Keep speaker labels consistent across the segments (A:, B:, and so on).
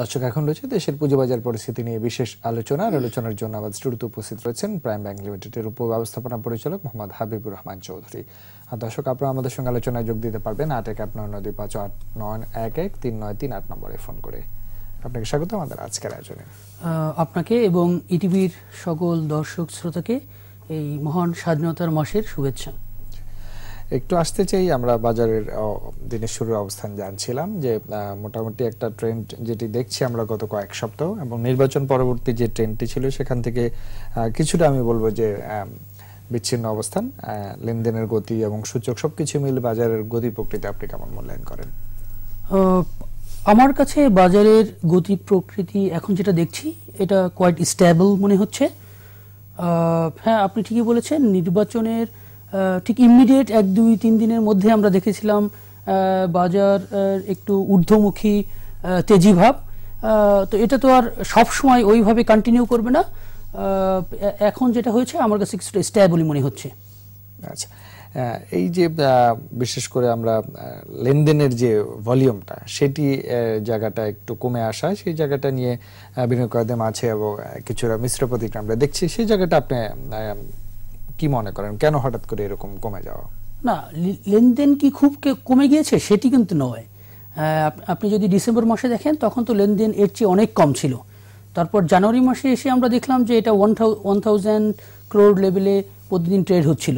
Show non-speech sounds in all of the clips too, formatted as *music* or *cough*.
A: দর্শক এখন রয়েছে দেশের পুঁজি বাজার পরিস্থিতি নিয়ে বিশেষ আলোচনা আর আলোচনার জন্য আমাদের স্টুডিওতে উপস্থিত রয়েছেন প্রাইম ব্যাংক লিমিটেডের উপ ব্যবস্থাপনা পরিচালক মোহাম্মদ হাবিবুর রহমান চৌধুরী আর দর্শক আপনারা আমাদের সঙ্গে আলোচনায় যোগ দিতে পারবেন আট এক আট নয় নয় দুই পাঁচ আট নয় এক এক তিন নয় তিন আট নম্বরে ফোন করে আপনাকে স্বাগত আমাদের আজকের আয়োজনে
B: আপনাকে এবং ইটিভির সকল দর্শক শ্রোতাকে এই মহান স্বাধীনতার মাসের শুভেচ্ছা
A: একটু আসতে চাই আমরা বাজারের দিনের শুরুর অবস্থান জানছিলাম যে মোটামুটি একটা ট্রেন্ড যেটি দেখছি আমরা গত কয়েক সপ্তাহ এবং নির্বাচন পরবর্তী যে ট্রেন্ডটি ছিল সেখান থেকে কিছুটা আমি বলবো যে বিচ্ছিন্ন অবস্থান লেনদেনের গতি এবং সূচক সবকিছু মিলে বাজারের গতি প্রকৃতি আপনি কেমন মূল্যায়ন করেন
B: আমার কাছে বাজারের গতি প্রকৃতি এখন যেটা দেখছি এটা কোয়াইট স্ট্যাবল মনে হচ্ছে হ্যাঁ আপনি ঠিকই বলেছেন নির্বাচনের ঠিক ইমিডিয়েট এক দুই তিন দিনের মধ্যে আমরা দেখেছিলাম বাজার একটু ঊর্ধ্বমুখী তেজিভাব তো এটা তো আর সবসময় ওইভাবে কন্টিনিউ করবে না এখন যেটা হয়েছে আমার কাছে স্ট্যা বলে মনে হচ্ছে আচ্ছা এই যে
A: বিশেষ করে আমরা লেনদেনের যে ভলিউমটা সেটি জায়গাটা একটু কমে আসা সেই জায়গাটা নিয়ে বিনিয়োগকারীদের মাঝে এবং কিছুটা মিশ্র প্রতিক্রিয়া আমরা দেখছি সেই জায়গাটা আপনি কি মনে করেন কেন হঠাৎ করে এরকম কমে যাওয়া
B: না লেনদেন কি খুব কমে গিয়েছে সেটি কিন্তু নয় আপনি যদি ডিসেম্বর মাসে দেখেন তখন তো লেনদেন এর চেয়ে অনেক কম ছিল তারপর জানুয়ারি মাসে এসে আমরা দেখলাম যে এটা ওয়ান ওয়ান থাউজেন্ড ক্রোড লেভেলে প্রতিদিন ট্রেড হচ্ছিল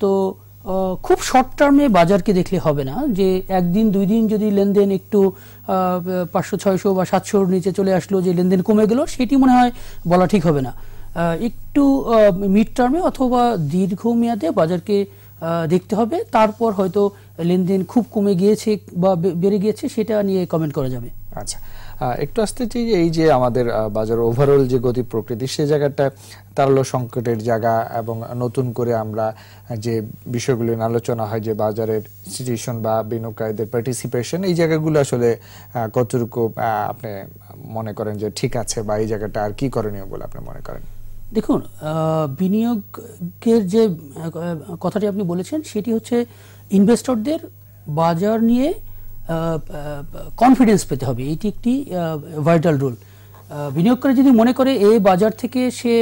B: তো খুব শর্ট টার্মে বাজারকে দেখলে হবে না যে একদিন দুই দিন যদি লেনদেন একটু পাঁচশো ছয়শো বা সাতশোর নিচে চলে আসলো যে লেনদেন কমে গেল সেটি মনে হয় বলা ঠিক হবে না একটু মিড টার্মে অথবা দীর্ঘমেয়াদে বাজারকে দেখতে হবে তারপর হয়তো লেনদেন খুব কমে গিয়েছে বা বেড়ে গিয়েছে সেটা নিয়ে কমেন্ট করা যাবে আচ্ছা
A: একটু আসতে চাই যে এই যে আমাদের বাজার ওভারঅল যে গতি প্রকৃতি সে জায়গাটা তারলো সংকটের জায়গা এবং নতুন করে আমরা যে বিষয়গুলো নিয়ে আলোচনা হয় যে বাজারের সিচুয়েশন বা বিনিয়োগকারীদের পার্টিসিপেশন এই জায়গাগুলো আসলে কতটুকু আপনি মনে করেন যে ঠিক আছে বা এই জায়গাটা আর কি করণীয় বলে আপনি মনে করেন
B: দেখুন বিনিয়োগের যে কথাটি আপনি বলেছেন সেটি হচ্ছে ইনভেস্টরদের বাজার নিয়ে কনফিডেন্স পেতে হবে এটি একটি ভাইটাল রোল বিনিয়োগকারী যদি মনে করে এই বাজার থেকে সে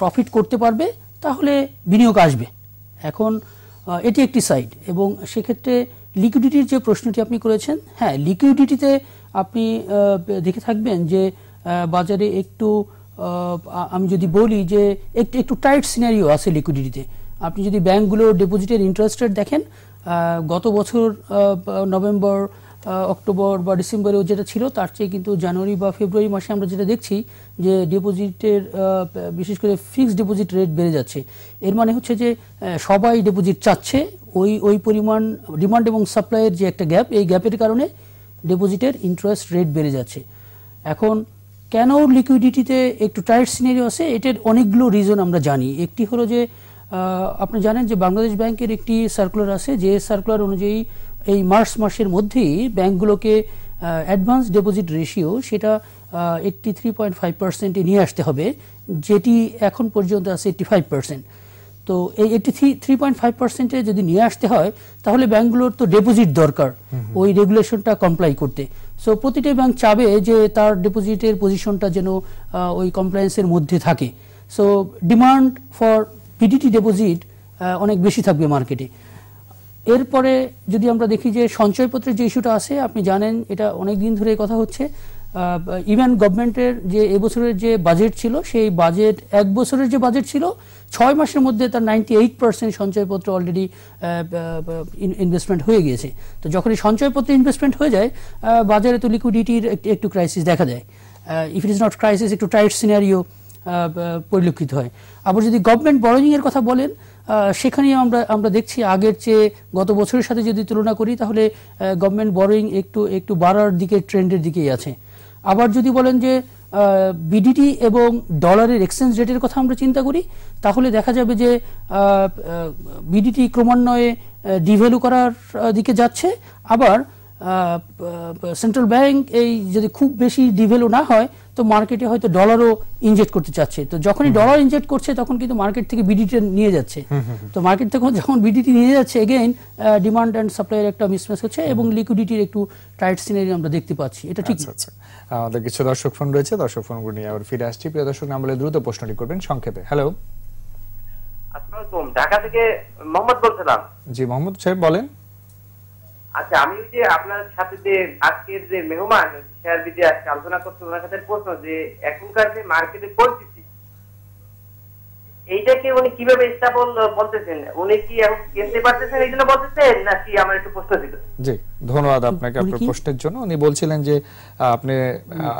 B: প্রফিট করতে পারবে তাহলে বিনিয়োগ আসবে এখন এটি একটি সাইড এবং সেক্ষেত্রে লিকুইডিটির যে প্রশ্নটি আপনি করেছেন হ্যাঁ লিকুইডিটিতে আপনি দেখে থাকবেন যে বাজারে একটু আমি যদি বলি যে একটু একটু টাইট সিনারিও আছে লিকুইডিটিতে আপনি যদি ব্যাংকগুলো ডিপোজিটের ইন্টারেস্ট রেট দেখেন গত বছর নভেম্বর অক্টোবর বা ডিসেম্বরেও যেটা ছিল তার চেয়ে কিন্তু জানুয়ারি বা ফেব্রুয়ারি মাসে আমরা যেটা দেখছি যে ডিপোজিটের বিশেষ করে ফিক্সড ডিপোজিট রেট বেড়ে যাচ্ছে এর মানে হচ্ছে যে সবাই ডিপোজিট চাচ্ছে ওই ওই পরিমাণ ডিমান্ড এবং সাপ্লাইয়ের যে একটা গ্যাপ এই গ্যাপের কারণে ডিপোজিটের ইন্টারেস্ট রেট বেড়ে যাচ্ছে এখন কেন লিকুইডিটিতে একটু টাইট সিনারিও আছে এটার অনেকগুলো রিজন আমরা জানি একটি হলো যে আপনি জানেন যে বাংলাদেশ ব্যাংকের একটি সার্কুলার আছে যে সার্কুলার অনুযায়ী এই মার্চ মাসের মধ্যেই ব্যাংকগুলোকে অ্যাডভান্স ডিপোজিট রেশিও সেটা এইট্টি থ্রি পয়েন্ট ফাইভ পার্সেন্টে নিয়ে আসতে হবে যেটি এখন পর্যন্ত আছে এইট্টি ফাইভ পার্সেন্ট তো এই এইটি থ্রি পয়েন্ট ফাইভ পার্সেন্টে যদি নিয়ে আসতে হয় তাহলে ব্যাঙ্কগুলোর তো ডেপোজিট দরকার ওই রেগুলেশনটা কমপ্লাই করতে সো প্রতিটি ব্যাংক চাবে যে তার ডিপোজিটের পজিশনটা যেন ওই কমপ্লায়েন্সের মধ্যে থাকে so demand for PDT deposit অনেক বেশি থাকবে মার্কেটে এরপরে যদি আমরা দেখি যে সঞ্চয়পত্রের যে ইস্যুটা আছে আপনি জানেন এটা অনেক দিন ধরে কথা হচ্ছে ইভেন গভর্নমেন্টের যে এবছরের যে বাজেট ছিল সেই বাজেট এক বছরের যে বাজেট ছিল ছয় মাসের মধ্যে তার নাইনটি এইট পার্সেন্ট সঞ্চয়পত্র অলরেডি ইনভেস্টমেন্ট হয়ে গিয়েছে তো যখন এই ইনভেস্টমেন্ট হয়ে যায় বাজারে তো লিকুইডিটির একটু ক্রাইসিস দেখা দেয় if it is not crisis একটু টাইট সিনারিও পরিলক্ষিত হয় আবার যদি গভর্নমেন্ট বরোয়িংয়ের কথা বলেন সেখানে আমরা আমরা দেখছি আগের চেয়ে গত বছরের সাথে যদি তুলনা করি তাহলে গভর্নমেন্ট বরোয়িং একটু একটু বাড়ার দিকে ট্রেন্ডের দিকেই আছে আবার যদি বলেন যে বিডিটি এবং ডলারের এক্সচেঞ্জ রেটের কথা আমরা চিন্তা করি তাহলে দেখা যাবে যে বিডিটি ক্রমান্বয়ে ডিভ্যালু করার দিকে যাচ্ছে আবার সেন্ট্রাল ব্যাংক এই যদি খুব বেশি ডিভ্যালু না হয় তো মার্কেটে হয়তো ডলারও ইনজেক্ট করতে চাচ্ছে তো যখনই ডলার ইনজেক্ট করছে তখন কিন্তু মার্কেট থেকে বিডিটি নিয়ে যাচ্ছে তো মার্কেট থেকে যখন বিডিটি নিয়ে যাচ্ছে এগেইন ডিমান্ড অ্যান্ড সাপ্লাইয়ের একটা মিসম্যাচ হচ্ছে এবং লিকুইডিটির একটু টাইট সিনারি আমরা দেখতে পাচ্ছি এটা ঠিক আছে আচ্ছা, আচ্ছা।
A: আমাদের কিছু দর্শক ফোন রয়েছে দর্শক ফোনগুলো নিয়ে আবার ফিরে আসছি প্রিয় দর্শক না বলে দ্রুত প্রশ্নটি করবেন সংক্ষেপে হ্যালো আসসালামু আলাইকুম ঢাকা থেকে মোহাম্মদ বলছিলাম জি মোহাম্মদ সাহেব বলেন আচ্ছা আমি ওই যে আপনার সাথে যে আজকের যে মেহমান শেয়ার
B: বিদ্যা আজকে আলোচনা করছে ওনার সাথে প্রশ্ন যে এখনকার যে মার্কেটে পরিস্থিতি এইটাকে উনি কিভাবে স্থাপন বলতেছেন উনি কি পারতেছেন এই জন্য বলতেছেন নাকি আমার একটু প্রশ্ন ছিল
A: জি ধন্যবাদ আপনাকে আপনার প্রশ্নের জন্য উনি বলছিলেন যে আপনি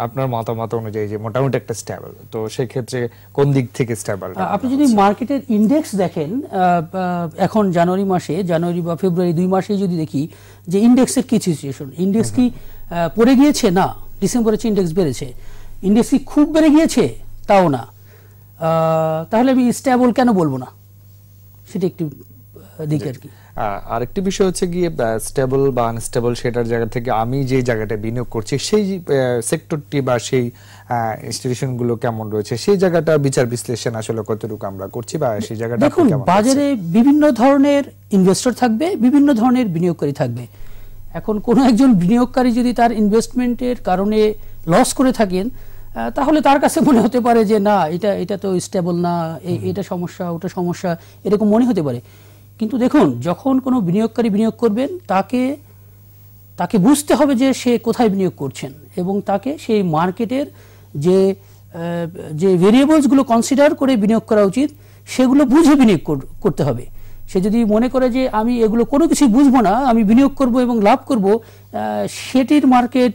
A: আপনার মতামত অনুযায়ী যে মোটামুটি একটা স্টেবল তো সেই ক্ষেত্রে কোন দিক থেকে স্টেবল
B: আপনি যদি মার্কেটের ইন্ডেক্স দেখেন এখন জানুয়ারি মাসে জানুয়ারি বা ফেব্রুয়ারি দুই মাসে যদি দেখি যে ইন্ডেক্সের কি সিচুয়েশন ইন্ডেক্স কি পড়ে গিয়েছে না ডিসেম্বরে ইন্ডেক্স বেড়েছে ইন্ডেক্স কি খুব বেড়ে গিয়েছে তাও না তাহলে আমি স্ট্যাবল কেন বলবো না সেটা একটি দিক আর কি
A: আরেকটি বিষয় হচ্ছে গিয়ে স্টেবল বা আনস্টেবল সেটার জায়গা থেকে আমি যে জায়গাটা বিনিয়োগ করছি সেই সেক্টরটি বা সেই ইনস্টিটিউশনগুলো কেমন রয়েছে সেই জায়গাটা বিচার বিশ্লেষণ আসলে কতটুকু আমরা করছি বা সেই জায়গাটা দেখুন বাজারে
B: বিভিন্ন ধরনের ইনভেস্টর থাকবে বিভিন্ন ধরনের বিনিয়োগকারী থাকবে এখন কোনো একজন বিনিয়োগকারী যদি তার ইনভেস্টমেন্টের কারণে লস করে থাকেন তাহলে তার কাছে মনে হতে পারে যে না এটা এটা তো স্টেবল না এটা সমস্যা ওটা সমস্যা এরকম মনে হতে পারে কিন্তু দেখুন যখন কোনো বিনিয়োগকারী বিনিয়োগ করবেন তাকে তাকে বুঝতে হবে যে সে কোথায় বিনিয়োগ করছেন এবং তাকে সেই মার্কেটের যে যে ভেরিয়েবলসগুলো কনসিডার করে বিনিয়োগ করা উচিত সেগুলো বুঝে বিনিয়োগ করতে হবে সে যদি মনে করে যে আমি এগুলো কোনো কিছুই বুঝবো না আমি বিনিয়োগ করব এবং লাভ করব সেটির মার্কেট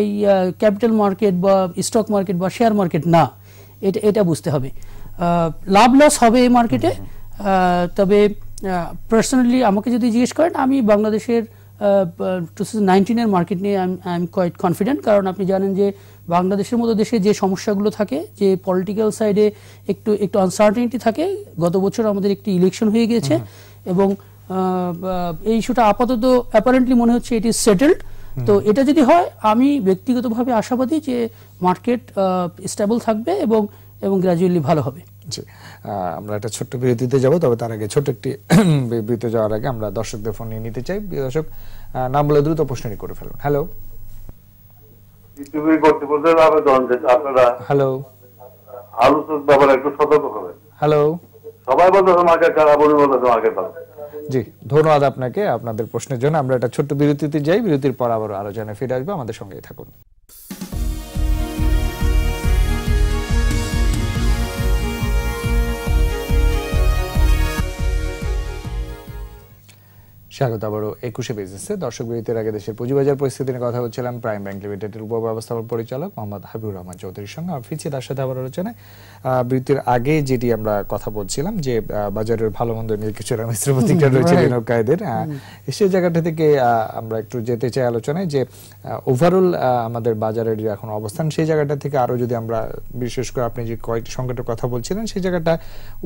B: এই ক্যাপিটাল মার্কেট বা স্টক মার্কেট বা শেয়ার মার্কেট না এটা এটা বুঝতে হবে লাভ লস হবে এই মার্কেটে তবে পার্সোনালি আমাকে যদি জিজ্ঞেস করেন আমি বাংলাদেশের টু থাউজেন্ড নাইনটিনের মার্কেট নিয়ে আই এম কোয়াইট কনফিডেন্ট কারণ আপনি জানেন যে বাংলাদেশের মতো দেশে যে সমস্যাগুলো থাকে যে পলিটিক্যাল সাইডে একটু একটু আনসার্টেনিটি থাকে গত বছর আমাদের একটি ইলেকশন হয়ে গিয়েছে এবং এই ইস্যুটা আপাতত অ্যাপারেন্টলি মনে হচ্ছে ইট ইজ সেটেলড তো এটা যদি হয় আমি ব্যক্তিগতভাবে আশাবাদী যে মার্কেট স্টেবল থাকবে এবং এবং গ্রাজুয়ালি ভালো হবে
A: জি আমরা একটা ছোট্ট বিরতিতে যাব তবে তার আগে ছোট্ট একটি *clears throat* বিরতিতে যাওয়ার আগে আমরা দর্শকদের ফোন নিয়ে নিতে চাই দর্শক নাম বলে দ্রুত প্রশ্নটি করে ফেলুন হ্যালো হ্যালো আলোচক একটু সতর্ক হ্যালো সবাই বলতেছে মার্কেট খারাপ উনি বলতেছে মার্কেট ভালো জি ধন্যবাদ আপনাকে আপনাদের প্রশ্নের জন্য আমরা একটা ছোট্ট বিরতিতে যাই বিরতির পর আবার আলোচনায় ফিরে আসবো আমাদের সঙ্গে থাকুন স্বাগত আবারও একুশে বেজেসে দর্শক বিরতির আগে দেশের পুঁজিবাজার পরিস্থিতি নিয়ে কথা বলছিলাম প্রাইম ব্যাংক লিমিটেডের উপ ব্যবস্থাপক পরিচালক মোহাম্মদ হাবিবুর রহমান চৌধুরীর সঙ্গে আর ফিরছি তার সাথে আবার আলোচনায় বিরতির আগে যেটি আমরা কথা বলছিলাম যে বাজারের ভালো মন্দ নীল কিশোর মিশ্র প্রতিক্রিয়া রয়েছে বিনিয়োগ কায়দের সে জায়গাটা থেকে আমরা একটু যেতে চাই আলোচনায় যে ওভারঅল আমাদের বাজারের যে এখন অবস্থান সেই জায়গাটা থেকে আরও যদি আমরা বিশেষ করে আপনি যে কয়েকটি সংকটের কথা বলছিলেন সেই জায়গাটা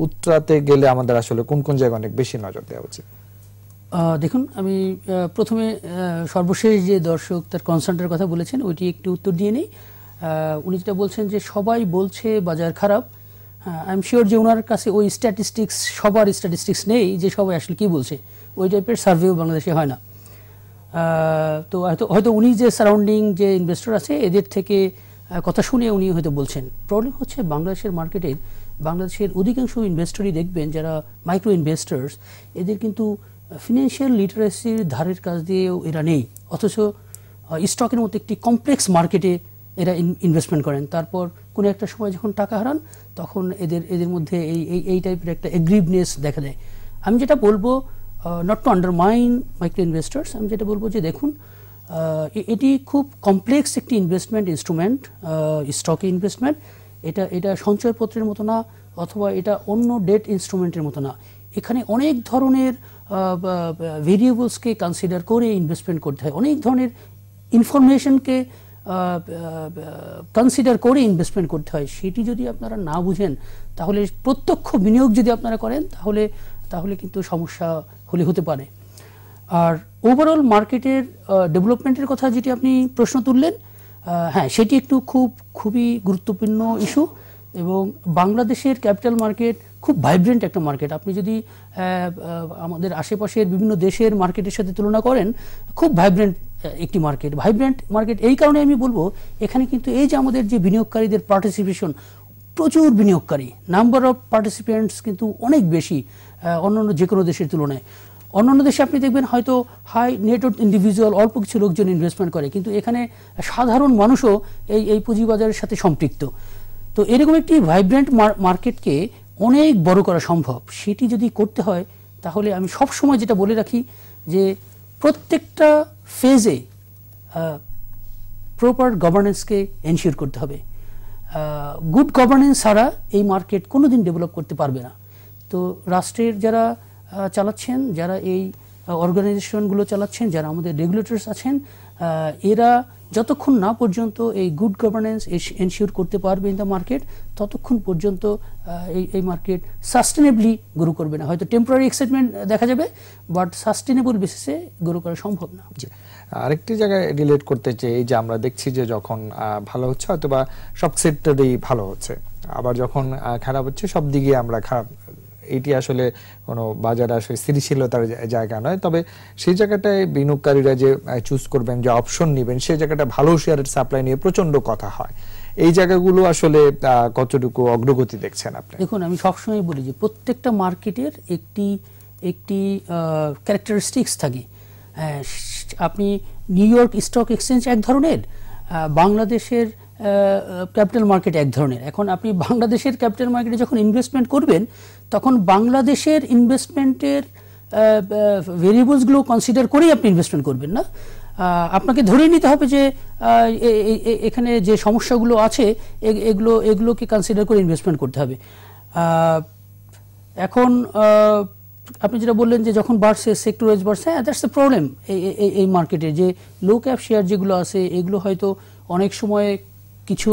A: উত্তরাতে গেলে আমাদের আসলে কোন কোন জায়গায় অনেক বেশি নজর দেওয়া উচিত
B: দেখুন আমি প্রথমে সর্বশেষ যে দর্শক তার কনসার্নটার কথা বলেছেন ওইটি একটি উত্তর দিয়ে নেই উনি যেটা বলছেন যে সবাই বলছে বাজার খারাপ আই এম শিওর যে ওনার কাছে ওই স্ট্যাটিস্টিক্স সবার স্ট্যাটিস্টিক্স নেই যে সবাই আসলে কী বলছে ওই টাইপের সার্ভেও বাংলাদেশে হয় না তো হয়তো হয়তো উনি যে সারাউন্ডিং যে ইনভেস্টর আছে এদের থেকে কথা শুনে উনি হয়তো বলছেন প্রবলেম হচ্ছে বাংলাদেশের মার্কেটের বাংলাদেশের অধিকাংশ ইনভেস্টরই দেখবেন যারা মাইক্রো ইনভেস্টার্স এদের কিন্তু ফিনান্সিয়াল লিটারেসির ধারের কাজ দিয়েও এরা নেই অথচ স্টকের মতো একটি কমপ্লেক্স মার্কেটে এরা ইনভেস্টমেন্ট করেন তারপর কোনো একটা সময় যখন টাকা হারান তখন এদের এদের মধ্যে এই এই এই টাইপের একটা এগ্রিভনেস দেখা দেয় আমি যেটা বলবো not to undermine micro investors আমি যেটা বলবো যে দেখুন এটি খুব কমপ্লেক্স একটি ইনভেস্টমেন্ট ইনস্ট্রুমেন্ট স্টকে ইনভেস্টমেন্ট এটা এটা সঞ্চয়পত্রের মতো না অথবা এটা অন্য ডেট ইনস্ট্রুমেন্টের মতো না এখানে অনেক ধরনের ভেরিয়েবলসকে কনসিডার করে ইনভেস্টমেন্ট করতে হয় অনেক ধরনের ইনফরমেশনকে কনসিডার করে ইনভেস্টমেন্ট করতে হয় সেটি যদি আপনারা না বুঝেন তাহলে প্রত্যক্ষ বিনিয়োগ যদি আপনারা করেন তাহলে তাহলে কিন্তু সমস্যা হলে হতে পারে আর ওভারঅল মার্কেটের ডেভেলপমেন্টের কথা যেটি আপনি প্রশ্ন তুললেন হ্যাঁ সেটি একটু খুব খুবই গুরুত্বপূর্ণ ইস্যু এবং বাংলাদেশের ক্যাপিটাল মার্কেট খুব ভাইব্রেন্ট একটা মার্কেট আপনি যদি আমাদের আশেপাশের বিভিন্ন দেশের মার্কেটের সাথে তুলনা করেন খুব ভাইব্রেন্ট একটি মার্কেট ভাইব্রেন্ট মার্কেট এই কারণে আমি বলবো এখানে কিন্তু এই যে আমাদের যে বিনিয়োগকারীদের পার্টিসিপেশন প্রচুর বিনিয়োগকারী নাম্বার অফ পার্টিসিপেন্টস কিন্তু অনেক বেশি অন্যান্য যে কোনো দেশের তুলনায় অন্যান্য দেশে আপনি দেখবেন হয়তো হাই নেটওয়ার্ক ইন্ডিভিজুয়াল অল্প কিছু লোকজন ইনভেস্টমেন্ট করে কিন্তু এখানে সাধারণ মানুষও এই এই পুঁজিবাজারের সাথে সম্পৃক্ত তো এরকম একটি ভাইব্রেন্ট মার্কেটকে অনেক বড় করা সম্ভব সেটি যদি করতে হয় তাহলে আমি সব সময় যেটা বলে রাখি যে প্রত্যেকটা ফেজে প্রপার গভর্নেন্সকে এনশিওর করতে হবে গুড গভর্নেন্স ছাড়া এই মার্কেট কোনো দিন ডেভেলপ করতে পারবে না তো রাষ্ট্রের যারা চালাচ্ছেন যারা এই অর্গানাইজেশনগুলো চালাচ্ছেন যারা আমাদের রেগুলেটরস আছেন এরা যতক্ষণ না পর্যন্ত এই গুড গভর্নেন্স এনশিওর করতে পারবে ইন দ্য মার্কেট ততক্ষণ পর্যন্ত এই এই মার্কেট সাস্টেনেবলি গ্রো করবে না হয়তো টেম্পোরারি এক্সাইটমেন্ট দেখা যাবে বাট সাস্টেনেবল বেসিসে গ্রো করা সম্ভব না
A: আরেকটি জায়গায় রিলেট করতে চাই এই যে আমরা দেখছি যে যখন ভালো হচ্ছে অথবা সব সেক্টরেই ভালো হচ্ছে আবার যখন খারাপ হচ্ছে সব দিকে আমরা খারাপ এটি আসলে কোনো বাজার আসলে স্থিতিশীলতার জায়গা নয় তবে সেই জায়গাটায় বিনিয়োগকারীরা যে চুজ করবেন যে অপশন নেবেন সেই জায়গাটা ভালো শেয়ারের সাপ্লাই নিয়ে প্রচন্ড কথা হয় এই জায়গাগুলো আসলে কতটুকু অগ্রগতি দেখছেন আপনি
B: দেখুন আমি সবসময় বলি যে প্রত্যেকটা মার্কেটের একটি একটি ক্যারেক্টারিস্টিক্স থাকে আপনি নিউ ইয়র্ক স্টক এক্সচেঞ্জ এক ধরনের বাংলাদেশের ক্যাপিটাল মার্কেট এক ধরনের এখন আপনি বাংলাদেশের ক্যাপিটাল মার্কেটে যখন ইনভেস্টমেন্ট করবেন তখন বাংলাদেশের ইনভেস্টমেন্টের ভেরিয়েবলসগুলো কনসিডার করেই আপনি ইনভেস্টমেন্ট করবেন না আপনাকে ধরে নিতে হবে যে এখানে যে সমস্যাগুলো আছে এগুলো এগুলোকে কনসিডার করে ইনভেস্টমেন্ট করতে হবে এখন আপনি যেটা বললেন যে যখন বাড়ছে সেক্টর ওয়াইজ বাড়ছে হ্যাঁ দ্যাটস দ্য প্রবলেম এই মার্কেটে যে লো ক্যাপ শেয়ার যেগুলো আছে এগুলো হয়তো অনেক সময় কিছু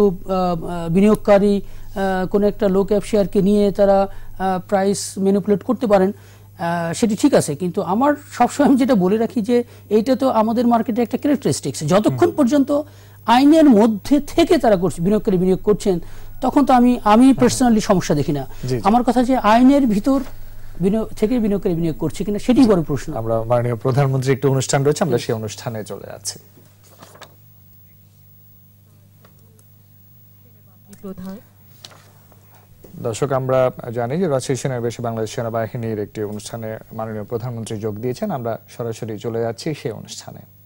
B: বিনিয়োগকারী কোনো একটা লো ক্যাপ শেয়ারকে নিয়ে তারা প্রাইস ম্যানিপুলেট করতে পারেন সেটি ঠিক আছে কিন্তু আমার সবসময় আমি যেটা বলে রাখি যে এইটা তো আমাদের মার্কেটে একটা ক্যারেক্টারিস্টিক্স যতক্ষণ পর্যন্ত আইনের মধ্যে থেকে তারা করছে বিনিয়োগকারী বিনিয়োগ করছেন তখন তো আমি আমি পার্সোনালি হ্যাঁ। সমস্যা দেখি না আমার কথা যে আইনের ভিতর থেকে বিনিয়োগকারী বিনিয়োগ করছে কিনা সেটি আচ্ছা। বড় প্রশ্ন আমরা মাননীয় প্রধানমন্ত্রী একটা অনুষ্ঠান রয়েছে আমরা সেই অনুষ্ঠানে চলে যাচ্ছি প্রধান
A: দর্শক আমরা জানি যে রাজশাহী সেনাবেশে বাংলাদেশ সেনাবাহিনীর একটি অনুষ্ঠানে মাননীয় প্রধানমন্ত্রী যোগ দিয়েছেন আমরা সরাসরি চলে যাচ্ছি সেই অনুষ্ঠানে